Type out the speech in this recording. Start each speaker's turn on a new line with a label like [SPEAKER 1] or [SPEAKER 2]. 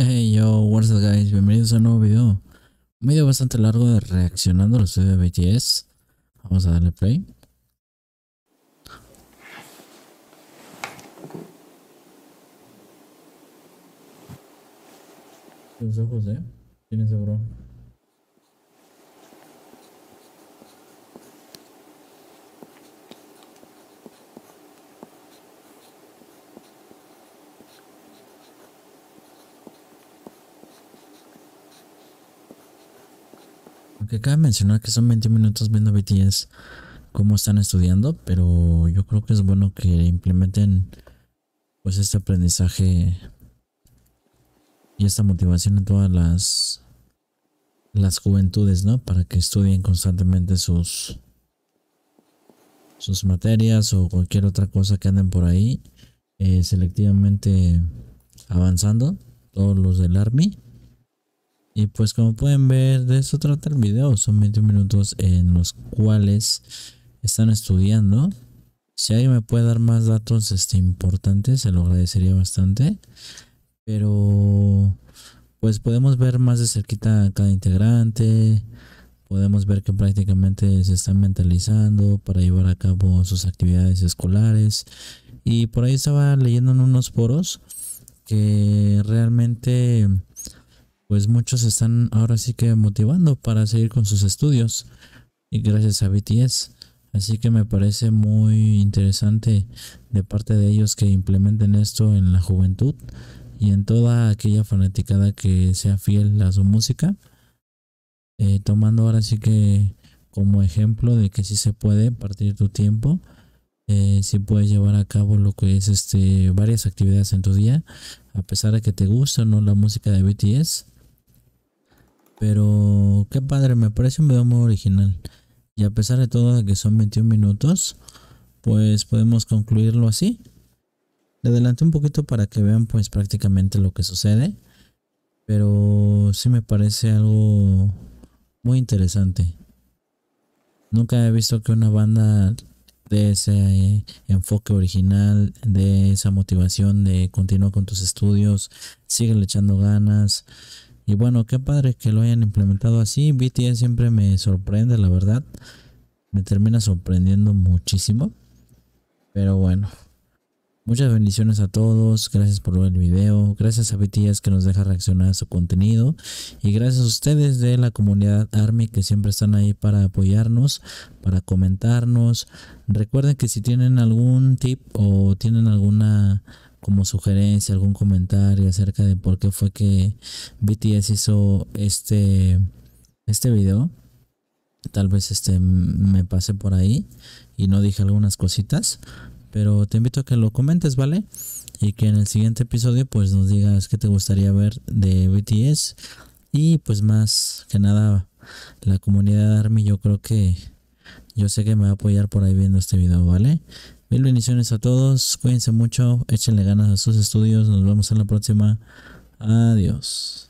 [SPEAKER 1] Hey yo, what's up guys, bienvenidos a un nuevo video Un video bastante largo de reaccionando los de BTS Vamos a darle play Los ojos eh, tienes seguro Que cabe mencionar que son 20 minutos viendo BTS cómo están estudiando, pero yo creo que es bueno que implementen pues este aprendizaje y esta motivación en todas las las juventudes, ¿no? Para que estudien constantemente sus sus materias o cualquier otra cosa que anden por ahí eh, selectivamente avanzando todos los del army y pues como pueden ver, de eso trata el video. Son 20 minutos en los cuales están estudiando. Si alguien me puede dar más datos este, importantes, se lo agradecería bastante. Pero pues podemos ver más de cerquita a cada integrante. Podemos ver que prácticamente se están mentalizando para llevar a cabo sus actividades escolares. Y por ahí estaba leyendo en unos poros que realmente pues muchos están ahora sí que motivando para seguir con sus estudios y gracias a BTS. Así que me parece muy interesante de parte de ellos que implementen esto en la juventud y en toda aquella fanaticada que sea fiel a su música, eh, tomando ahora sí que como ejemplo de que sí se puede partir tu tiempo, si eh, sí puedes llevar a cabo lo que es este varias actividades en tu día, a pesar de que te guste o no la música de BTS, pero qué padre, me parece un video muy original. Y a pesar de todo de que son 21 minutos, pues podemos concluirlo así. Le adelanté un poquito para que vean pues prácticamente lo que sucede. Pero sí me parece algo muy interesante. Nunca he visto que una banda de ese enfoque original, de esa motivación de continúa con tus estudios, sigue echando ganas. Y bueno, qué padre que lo hayan implementado así. BTS siempre me sorprende, la verdad. Me termina sorprendiendo muchísimo. Pero bueno. Muchas bendiciones a todos, gracias por ver el video, gracias a BTS que nos deja reaccionar a su contenido y gracias a ustedes de la comunidad ARMY que siempre están ahí para apoyarnos, para comentarnos. Recuerden que si tienen algún tip o tienen alguna como sugerencia, algún comentario acerca de por qué fue que BTS hizo este, este video, tal vez este me pase por ahí y no dije algunas cositas, pero te invito a que lo comentes, ¿vale? Y que en el siguiente episodio pues nos digas qué te gustaría ver de BTS y pues más que nada la comunidad de ARMY yo creo que yo sé que me va a apoyar por ahí viendo este video, ¿vale? Mil bendiciones a todos, cuídense mucho, échenle ganas a sus estudios, nos vemos en la próxima. Adiós.